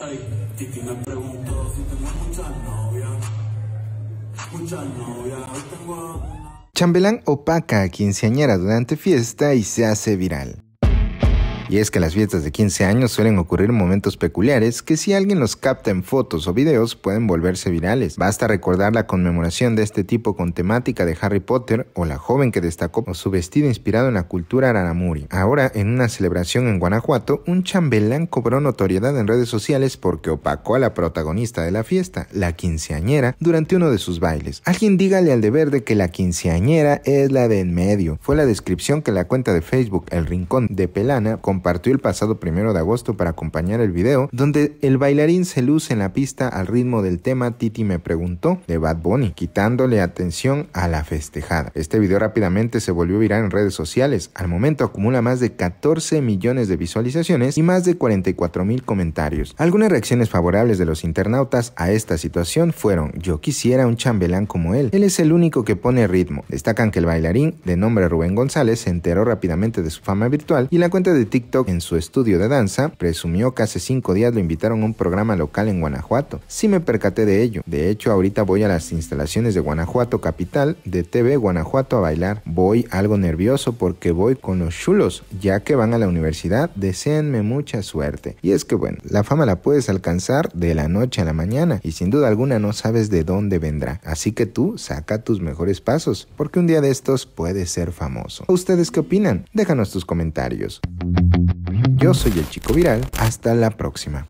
Hey, Titi me preguntó si tengo muchas novias, muchas novias, hoy tengo Chambelán opaca a quinceañera durante fiesta y se hace viral. Y es que las fiestas de 15 años suelen ocurrir momentos peculiares que si alguien los capta en fotos o videos pueden volverse virales. Basta recordar la conmemoración de este tipo con temática de Harry Potter o la joven que destacó por su vestido inspirado en la cultura aranamuri. Ahora, en una celebración en Guanajuato, un chambelán cobró notoriedad en redes sociales porque opacó a la protagonista de la fiesta, la quinceañera, durante uno de sus bailes. Alguien dígale al de verde que la quinceañera es la de en medio. Fue la descripción que la cuenta de Facebook El Rincón de Pelana compartió el pasado primero de agosto para acompañar el video, donde el bailarín se luce en la pista al ritmo del tema Titi me preguntó de Bad Bunny, quitándole atención a la festejada. Este video rápidamente se volvió viral en redes sociales, al momento acumula más de 14 millones de visualizaciones y más de 44 mil comentarios. Algunas reacciones favorables de los internautas a esta situación fueron yo quisiera un chambelán como él, él es el único que pone ritmo. Destacan que el bailarín de nombre Rubén González se enteró rápidamente de su fama virtual y la cuenta de TikTok en su estudio de danza, presumió que hace cinco días lo invitaron a un programa local en Guanajuato. Si me percaté de ello. De hecho, ahorita voy a las instalaciones de Guanajuato Capital de TV Guanajuato a bailar. Voy algo nervioso porque voy con los chulos, ya que van a la universidad. Deseenme mucha suerte. Y es que bueno, la fama la puedes alcanzar de la noche a la mañana y sin duda alguna no sabes de dónde vendrá. Así que tú saca tus mejores pasos, porque un día de estos Puede ser famoso. ¿Ustedes qué opinan? Déjanos tus comentarios. Yo soy el Chico Viral. Hasta la próxima.